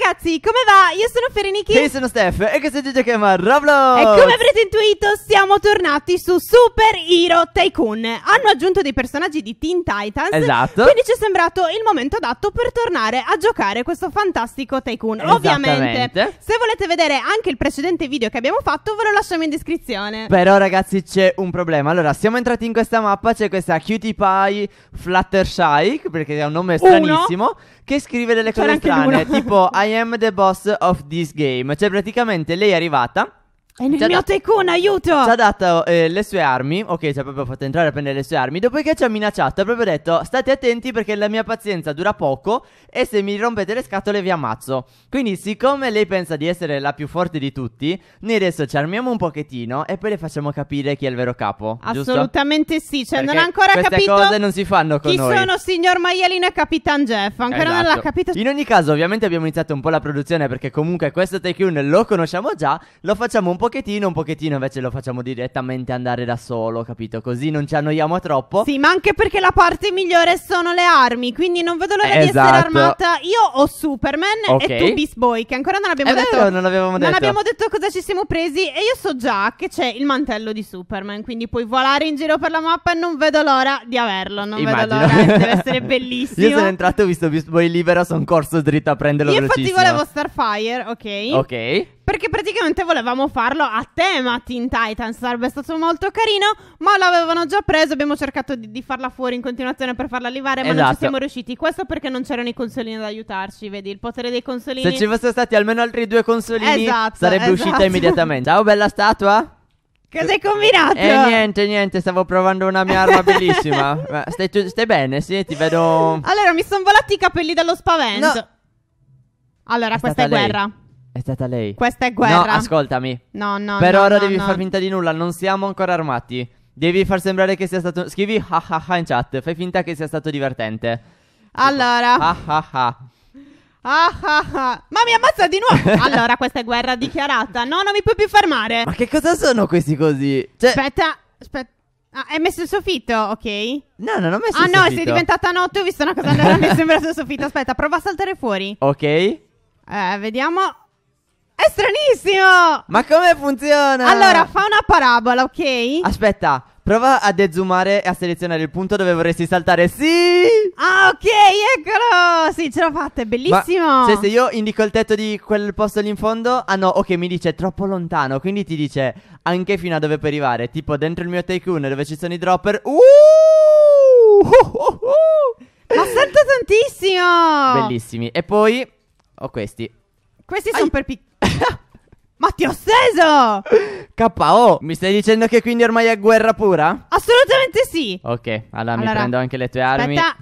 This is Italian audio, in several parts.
ragazzi, come va? Io sono Ferenichi. Io sono Steph e questo è DJ Chiama Roblox. E come avrete intuito, siamo tornati su Super Hero Tycoon. Hanno aggiunto dei personaggi di Teen Titans. Esatto. Quindi ci è sembrato il momento adatto per tornare a giocare questo fantastico Tycoon. Ovviamente, se volete vedere anche il precedente video che abbiamo fatto, ve lo lasciamo in descrizione. Però ragazzi, c'è un problema. Allora, siamo entrati in questa mappa, c'è questa Cutie Pie Fluttershy, perché è un nome Uno. stranissimo, che scrive delle cose strane, tipo I am the boss of this game. Cioè, praticamente lei è arrivata è nel mio Tekun, aiuto! Ci ha dato eh, le sue armi. Ok, ci cioè, ha proprio fatto entrare a prendere le sue armi. Dopodiché ci ha minacciato. Ha proprio detto: State attenti perché la mia pazienza dura poco. E se mi rompete le scatole vi ammazzo. Quindi, siccome lei pensa di essere la più forte di tutti, noi adesso ci armiamo un pochettino e poi le facciamo capire chi è il vero capo. Assolutamente giusto? sì. Cioè, perché non ha ancora queste capito. Queste cose non si fanno con chi noi. Chi sono signor Maialino e Capitan Jeff? Ancora esatto. non l'ha esatto. capito. In ogni caso, ovviamente abbiamo iniziato un po' la produzione perché comunque questo Tekun lo conosciamo già. Lo facciamo un po' pochettino, un pochettino invece lo facciamo direttamente andare da solo, capito? Così non ci annoiamo troppo. Sì, ma anche perché la parte migliore sono le armi, quindi non vedo l'ora esatto. di essere esatto. armata. Io ho Superman okay. e tu Beast Boy, che ancora non abbiamo eh, detto. Vero, non l'avevamo detto. Non abbiamo detto cosa ci siamo presi e io so già che c'è il mantello di Superman, quindi puoi volare in giro per la mappa e non vedo l'ora di averlo, non Immagino. vedo l'ora, deve essere bellissimo. Io sono entrato e ho visto Beast Boy libero, sono corso dritto a prenderlo io velocissimo. Io infatti volevo Starfire, ok? Ok. Perché praticamente volevamo farlo farlo a tema Teen Titans, sarebbe stato molto carino, ma l'avevano già preso, abbiamo cercato di, di farla fuori in continuazione per farla arrivare, ma esatto. non ci esatto. siamo riusciti. Questo perché non c'erano i consolini ad aiutarci, vedi, il potere dei consolini. Se ci fossero stati almeno altri due consolini, esatto, sarebbe esatto. uscita immediatamente. Ciao bella statua. Cosa hai combinato? Eh niente, niente, stavo provando una mia arma bellissima. Stai, tu, stai, bene, sì, ti vedo... Allora, mi sono volati i capelli dallo spavento. No. Allora, è questa è guerra. È stata lei. Questa è guerra. No, ascoltami. No, no. Per no, ora no, devi no. far finta di nulla, non siamo ancora armati. Devi far sembrare che sia stato. Scrivi ha ha ha in chat, fai finta che sia stato divertente. Allora. Ha ha ha. Ah ah ah. Ma mi ammazza di nuovo. allora, questa è guerra dichiarata. No, non mi puoi più fermare. Ma che cosa sono questi così? Cioè... Aspetta, aspetta. Ah, hai messo il soffitto, ok? No, non ho messo ah, il no, soffitto. Ah no, sei diventata notte, ho visto una cosa andare, mi è sembrato il soffitto. Aspetta, prova a saltare fuori. Ok. Eh, vediamo. È stranissimo! Ma come funziona? Allora, fa una parabola, ok? Aspetta, prova a dezoomare e a selezionare il punto dove vorresti saltare. Sì! Ah, ok, eccolo! Sì, ce l'ho fatta, è bellissimo! Ma, cioè, se io indico il tetto di quel posto lì in fondo... Ah no, ok, mi dice troppo lontano, quindi ti dice anche fino a dove puoi arrivare. Tipo dentro il mio tycoon dove ci sono i dropper... Uh! Uh, uh, Ma salta tantissimo! Bellissimi. E poi ho questi. Questi sono per piccoli. Ma ti ho steso! KO, mi stai dicendo che quindi ormai è guerra pura? Assolutamente sì! Ok, allora, mi prendo anche le tue armi. Aspetta,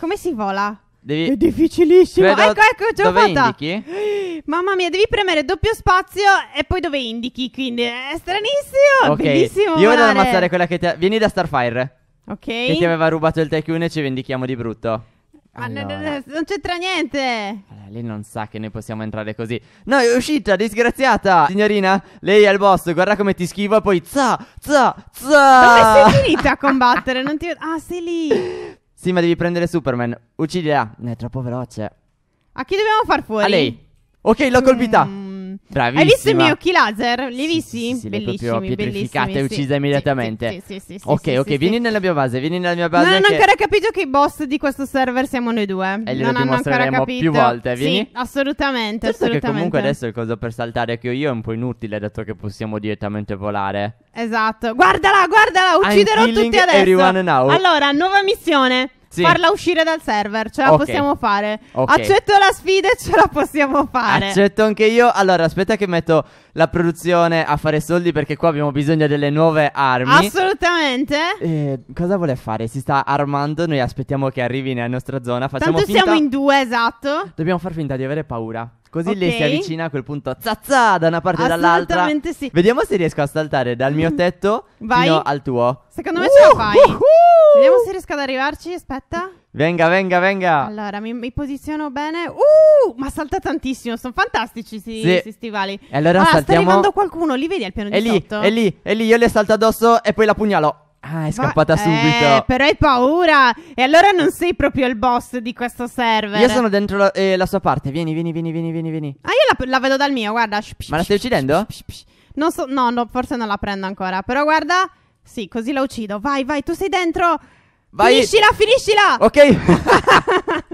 come si vola? Devi... È difficilissimo. Credo- Ecco, ecco, ce l'ho dove fatta. indichi? Mamma mia, devi premere doppio spazio e poi dove indichi. Quindi è stranissimo. Ok, Bellissimo. io vado ad ammazzare quella che ti ha... Vieni da Starfire, Ok. che ti aveva rubato il Tycoon e ci vendichiamo di brutto. Allora. Ma no, non c'entra niente. Allora, lei non sa che noi possiamo entrare così. No, è uscita, disgraziata. Signorina, lei è il boss, guarda come ti schivo e poi za, za, za. Dove sei finita a combattere? Non ti... Ah, sei lì. Sì, ma devi prendere Superman. Uccidila. È troppo veloce. A chi dobbiamo far fuori? A lei. Ok, l'ho colpita. Mm. Bravissima. Hai visto i miei occhi laser? Li hai visti? Sì, sì, bellissimi, le pietrificate bellissimi, uccisa sì. immediatamente. Eh. Sì, sì, sì, sì Ok, ok, vieni nella mia base, vieni nella mia base. Non hanno ancora capito che i boss di questo server siamo noi due. E glielo non hanno ancora dimostreremo più volte, vieni. Sì, assolutamente, Penso certo assolutamente. Che comunque adesso il coso per saltare che ho io è un po' inutile, dato che possiamo direttamente volare. Esatto. Guardala, guardala, ucciderò tutti adesso. Allora, nuova missione. Sì. Farla uscire dal server, ce la okay. possiamo fare. Okay. Accetto la sfida e ce la possiamo fare. Accetto anche io. Allora, aspetta che metto la produzione a fare soldi perché qua abbiamo bisogno delle nuove armi. Assolutamente. Eh, cosa vuole fare? Si sta armando, noi aspettiamo che arrivi nella nostra zona. Facciamo Tanto finta... siamo in due, esatto. Dobbiamo far finta di avere paura. Così okay. lei si avvicina a quel punto zazza da una parte e dall'altra. Assolutamente sì. Vediamo se riesco a saltare dal mio tetto Vai. fino al tuo. Secondo me uh, ce la uh, fai. Uh, uh. Vediamo se riesco ad arrivarci, aspetta. Venga, venga, venga. Allora, mi, mi posiziono bene. Uh, ma salta tantissimo, sono fantastici questi sì. sì. stivali. E allora ah, saltiamo... sta arrivando qualcuno, li vedi al piano è di lì, sotto? È lì, è lì, io le salto addosso e poi la pugnalo. Ah, è scappata Va- eh, subito. Eh, però hai paura. E allora non sei proprio il boss di questo server. Io sono dentro la, eh, la sua parte. Vieni, vieni, vieni, vieni, vieni. Ah, io la, la vedo dal mio, guarda. Ma la stai uccidendo? Non so, no, no, forse non la prendo ancora. Però guarda, sì, così la uccido. Vai, vai, tu sei dentro. Vai. Finiscila, finiscila. Ok.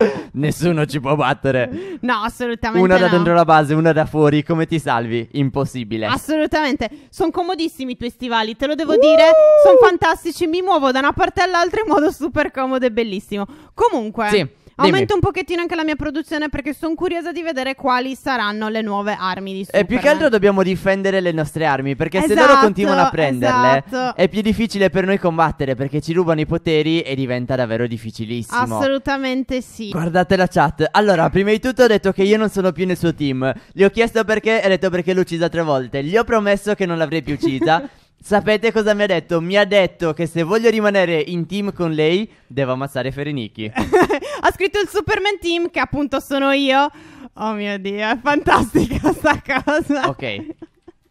Nessuno ci può battere. No, assolutamente. Una da dentro la base, una da fuori. Come ti salvi? Impossibile. Assolutamente. Sono comodissimi i tuoi stivali, te lo devo uh! dire. Sono fantastici. Mi muovo da una parte all'altra in modo super comodo e bellissimo. Comunque. Sì. Aumento un pochettino anche la mia produzione perché sono curiosa di vedere quali saranno le nuove armi di Superman. E più che altro dobbiamo difendere le nostre armi perché esatto, se loro esatto, continuano a prenderle esatto. è più difficile per noi combattere perché ci rubano i poteri e diventa davvero difficilissimo. Assolutamente sì. Guardate la chat. Allora, prima di tutto ho detto che io non sono più nel suo team. Gli ho chiesto perché e ho detto perché l'ho uccisa tre volte. Gli ho promesso che non l'avrei più uccisa. Sapete cosa mi ha detto? Mi ha detto che se voglio rimanere in team con lei, devo ammazzare Ferenicchi. ha scritto il Superman Team, che appunto sono io. Oh mio dio, è fantastica sta cosa. Ok.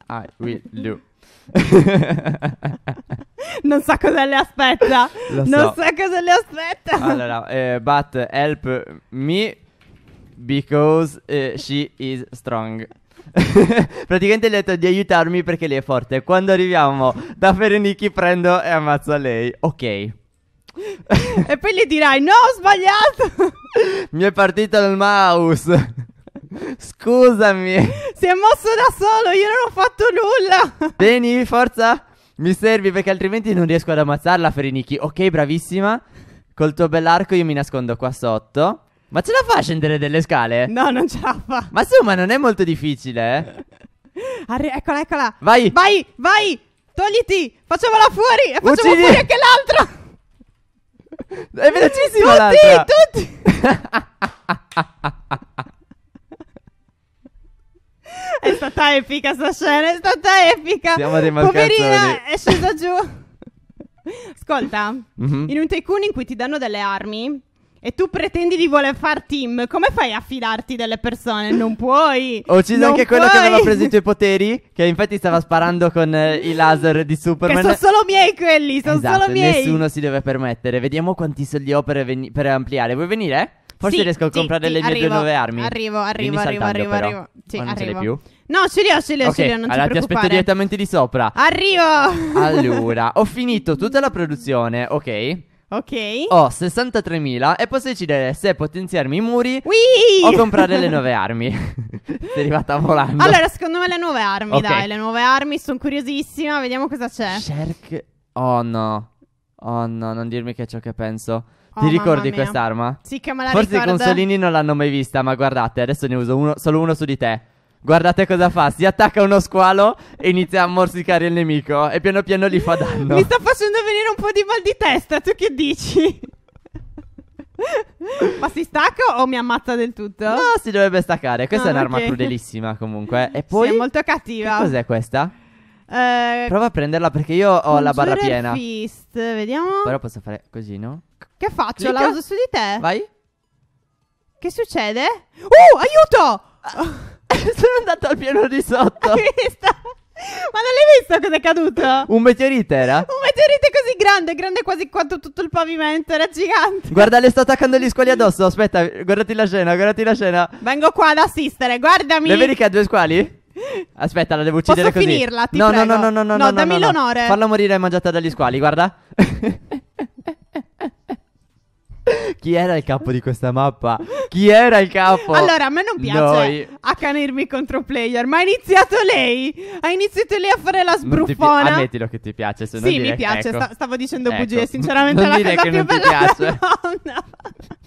I will do. non so cosa le aspetta. Lo non so. so cosa le aspetta. Allora, eh, but help me because eh, she is strong. Praticamente gli ho detto di aiutarmi perché lei è forte. Quando arriviamo da Ferenicchi prendo e ammazzo lei. Ok. e poi gli dirai: No, ho sbagliato. Mi è partito il mouse. Scusami. Si è mosso da solo, io non ho fatto nulla. Vieni, forza. Mi servi perché altrimenti non riesco ad ammazzarla, Ferenicchi. Ok, bravissima. Col tuo bell'arco io mi nascondo qua sotto. Ma ce la fa a scendere delle scale? No, non ce la fa. Ma su, ma non è molto difficile, eh? Arri- eccola, eccola. Vai. Vai, vai. Togliti. Facciamola fuori. E facciamo Uccidi. fuori anche l'altro. È velocissimo l'altra. Tutti, tutti. È stata epica sta scena, è stata epica. Siamo dei Poverina, è scesa giù. Ascolta, mm-hmm. in un tycoon in cui ti danno delle armi, e tu pretendi di voler far team, come fai a fidarti delle persone? Non puoi! Ho ucciso anche puoi. quello che aveva preso i tuoi poteri, che infatti stava sparando con eh, i laser di Superman. Che sono solo miei quelli, sono esatto, solo miei! nessuno si deve permettere. Vediamo quanti soldi ho per, veni- per ampliare. Vuoi venire? Forse sì, riesco a comprare sì, le mie arrivo, due nuove armi. Arrivo, arrivo, arrivo, arrivo, arrivo. Sì, non arrivo. ce l'hai più? No, ce li ho, ce li ho, okay, ce li ho, non allora ti aspetto direttamente di sopra. Arrivo! Allora, ho finito tutta la produzione, ok? Ok. Ho 63.000 e posso decidere se potenziarmi i muri Whee! o comprare le nuove armi. Sei arrivata volando. Allora, secondo me le nuove armi, Ok. dai, le nuove armi, sono curiosissima, vediamo cosa c'è. Shark. Oh no. Oh no, non dirmi che è ciò che penso. Oh, Ti ricordi quest'arma? Sì, che me la Forse i consolini non l'hanno mai vista, ma guardate, adesso ne uso uno, solo uno su di te. Guardate cosa fa, si attacca uno squalo e inizia a morsicare il nemico e piano piano gli fa danno. Mi sta facendo venire un po' di mal di testa, tu che dici? Ma si stacca o mi ammazza del tutto? No, si dovrebbe staccare. Questa no, ah, è un'arma okay. crudelissima comunque. E poi... Sì, è molto cattiva. Che cos'è questa? Eh, Prova a prenderla perché io ho la barra piena. Fist, vediamo. Però posso fare così, no? Che faccio? Clicca. La uso su di te? Vai. Che succede? Uh, aiuto! Ah. Sono andato al piano di sotto. Hai visto? Ma non l'hai visto cos'è caduto? Un meteorite era? Un meteorite così grande, grande quasi quanto tutto il pavimento, era gigante. Guarda, le sto attaccando gli squali addosso. Aspetta, guardati la scena, guardati la scena. Vengo qua ad assistere, guardami. Le vedi che ha due squali? Aspetta, la devo uccidere Posso così. Posso finirla, ti no, prego. No, no, no, no, no, no, no, dammi no, no. l'onore. Farla morire mangiata dagli squali, guarda. Chi era il capo di questa mappa? Chi era il capo? Allora, a me non piace Noi. accanirmi contro player, ma ha iniziato lei. Ha iniziato lei a fare la sbruffona. Pi- ammettilo che ti piace, se no Sì, dire, mi piace, ecco. sta- stavo dicendo ecco. bugie, sinceramente non la dire cosa che più non bella ti piace. della nonna.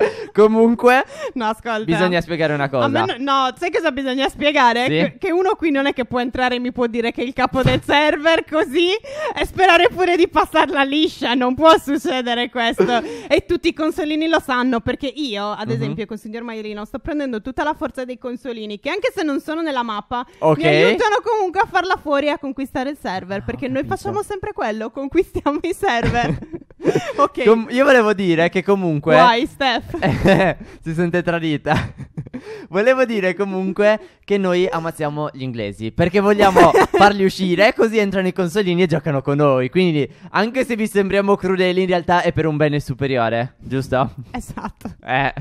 Comunque, no, ascolta. bisogna spiegare una cosa. No, no, sai cosa bisogna spiegare? Sì? Che, uno qui non è che può entrare e mi può dire che è il capo del server così e sperare pure di passarla liscia. Non può succedere questo. e tutti i consolini lo sanno perché io, ad mhm. esempio, uh-huh. con signor Mairino, sto prendendo tutta la forza dei consolini che anche se non sono nella mappa, okay. mi aiutano comunque a farla fuori e a conquistare il server. Ah, perché noi facciamo sempre quello, conquistiamo i server. ok. Com- io volevo dire che comunque. Vai, Steph. si sente tradita. volevo dire comunque che noi ammazziamo gli inglesi perché vogliamo farli uscire, così entrano i consolini e giocano con noi. Quindi, anche se vi sembriamo crudeli, in realtà è per un bene superiore, giusto? Esatto. Eh.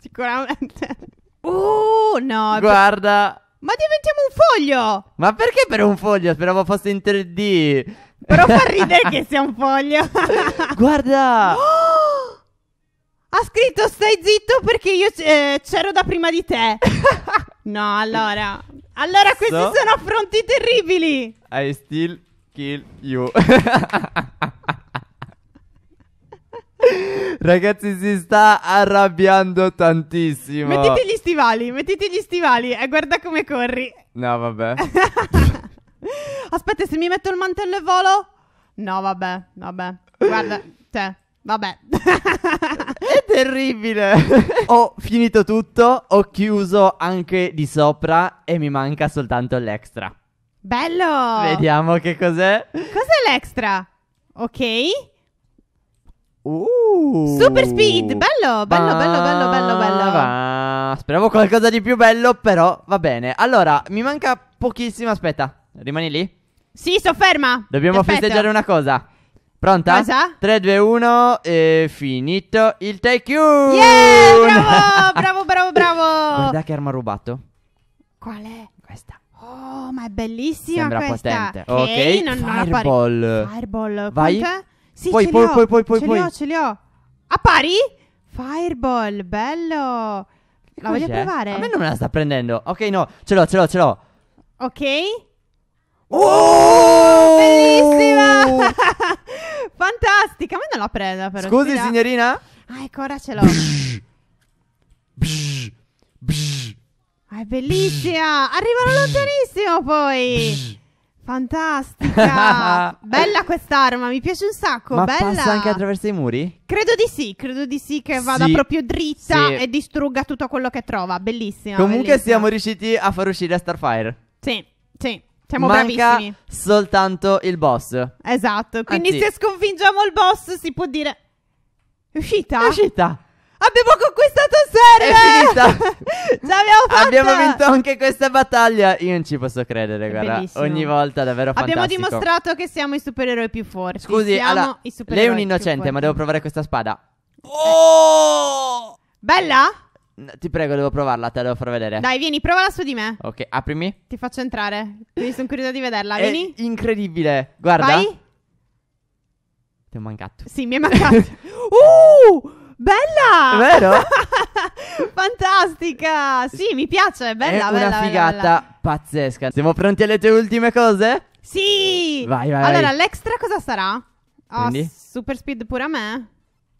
Sicuramente. Uh, no. Guarda. Ma diventiamo un foglio! Ma perché per un foglio? Speravo fosse in 3D. Però fa ridere che sia un foglio. Guarda! Ha scritto stai zitto perché io eh, c'ero da prima di te. no, allora. Allora, questi so, sono affronti terribili. I still kill you. Ragazzi, si sta arrabbiando tantissimo. Mettiti gli stivali, mettiti gli stivali e guarda come corri. No, vabbè. Aspetta, se mi metto il mantello e volo? No, vabbè, vabbè. Guarda, cioè, vabbè. È terribile. ho finito tutto, ho chiuso anche di sopra e mi manca soltanto l'extra. Bello! Vediamo che cos'è. Cos'è l'extra? Ok. Uh, Super speed, bello, bello, ba- bello, bello, bello, bello. Ba- Speravo qualcosa di più bello, però va bene. Allora, mi manca pochissimo, aspetta. Rimani lì? Sì, sto ferma. Dobbiamo Aspetta. festeggiare una cosa. Pronta? Cosa? 3, 2, 1 e finito il take you. Yeah, bravo, bravo, bravo, bravo. Guarda che arma rubato. Qual è? Questa. Oh, ma è bellissima Sembra questa. potente. Ok, non, non Fireball. Appari. Fireball. Vai. Quante? Sì, poi, ce poi, poi, poi, poi, ce poi. li ho, ce li ho. A pari? Fireball, bello. Che la voglio provare. A me non me la sta prendendo. Ok, no, ce l'ho, ce l'ho, ce l'ho. Ok. Oh! Bellissima! Fantastica, ma non l'ho presa però. Scusi stira. signorina? Ah, ecco, ora ce l'ho. ah, è bellissima! Arrivano lontanissimo poi! Fantastica! Bella quest'arma, mi piace un sacco. Ma Bella. passa anche attraverso i muri? Credo di sì, credo di sì che vada Sì, proprio dritta sì. e distrugga tutto quello che trova. Bellissima. Comunque bellissima. siamo riusciti a far uscire Starfire. Sì, sì. Siamo Manca bravissimi. soltanto il boss. Esatto. Quindi Anzi. Ah, se sconfiggiamo il boss si può dire... È uscita? È uscita. Abbiamo conquistato Serve! È finita! Ce l'abbiamo fatta! Abbiamo vinto anche questa battaglia. Io non ci posso credere, È guarda. bellissimo. Ogni volta davvero fantastico. Abbiamo dimostrato che siamo i supereroi più forti. Scusi, Siamo allora, i lei è un innocente, ma devo provare questa spada. Eh. Oh! Bella? No, ti prego, devo provarla, te la devo far vedere. Dai, vieni, provala su di me. Ok, aprimi. Ti faccio entrare. Quindi sono curiosa di vederla. È Vieni. incredibile. Guarda. Vai. Ti ho mancato. Sì, mi è mancato. uh! Bella! È vero? Fantastica! Sì, mi piace, è bella, È una bella, figata bella. pazzesca. Siamo pronti alle tue ultime cose? Sì! Vai, vai, vai. Allora, l'extra cosa sarà? Oh, Quindi? super speed pure a me?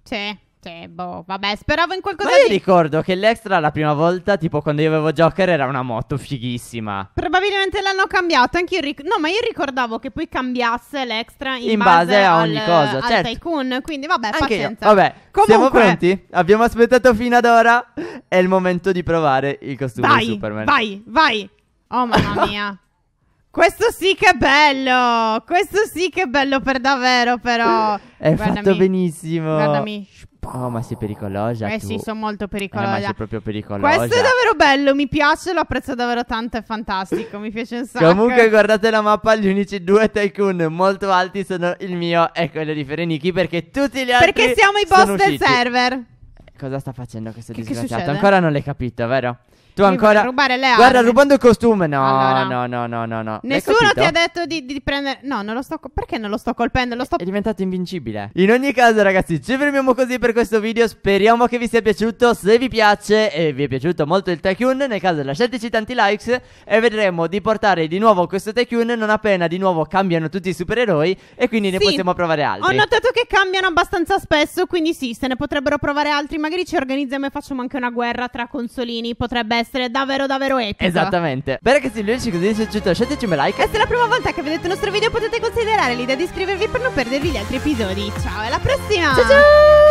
C'è. Cioè, boh, vabbè, speravo in qualcosa Ma io di... ricordo che l'extra la prima volta, tipo quando io avevo Joker, era una moto fighissima. Probabilmente l'hanno cambiato, anch'io ric- No, ma io ricordavo che poi cambiasse l'extra in, in base, base, a ogni al, cosa, al certo. Tycoon, quindi vabbè, Anche pazienza. Io. Vabbè, Comunque... siamo pronti? Abbiamo aspettato fino ad ora, è il momento di provare il costume vai, di Superman. Vai, vai! Oh mamma mia. Questo sì che è bello! Questo sì che è bello per davvero, però. È guardami, fatto benissimo. Guardami. Oh, ma sei pericolosa. Eh tu. sì, sono molto pericolosa. Eh, ma sei proprio pericolosa. Questo è davvero bello, mi piace, lo apprezzo davvero tanto, è fantastico, mi piace un sacco. Comunque guardate la mappa, gli unici due tycoon molto alti sono il mio e quello di Fereniki perché tutti gli altri Perché siamo i boss del server. Cosa sta facendo questo che, disgraziato? Che Ancora non l'hai capito, vero? Tu ancora. Rubare le armi. Guarda, rubando il costume. No, allora. no, no, no, no, no. Nessuno ti ha detto di, di, prendere. No, non lo sto. Perché non lo sto colpendo? Lo sto. È diventato invincibile. In ogni caso, ragazzi, ci fermiamo così per questo video. Speriamo che vi sia piaciuto. Se vi piace e vi è piaciuto molto il Tycoon, nel caso lasciateci tanti likes. E vedremo di portare di nuovo questo Tycoon non appena di nuovo cambiano tutti i supereroi. E quindi ne sì. possiamo provare altri. Ho notato che cambiano abbastanza spesso. Quindi sì, se ne potrebbero provare altri. Magari ci organizziamo e facciamo anche una guerra tra consolini. Potrebbe essere essere davvero davvero epico. Esattamente. Bene che se il video ci così è piaciuto lasciateci un like. E se è la prima volta che vedete il nostro video potete considerare l'idea di iscrivervi per non perdervi gli altri episodi. Ciao, alla prossima! Ciao ciao!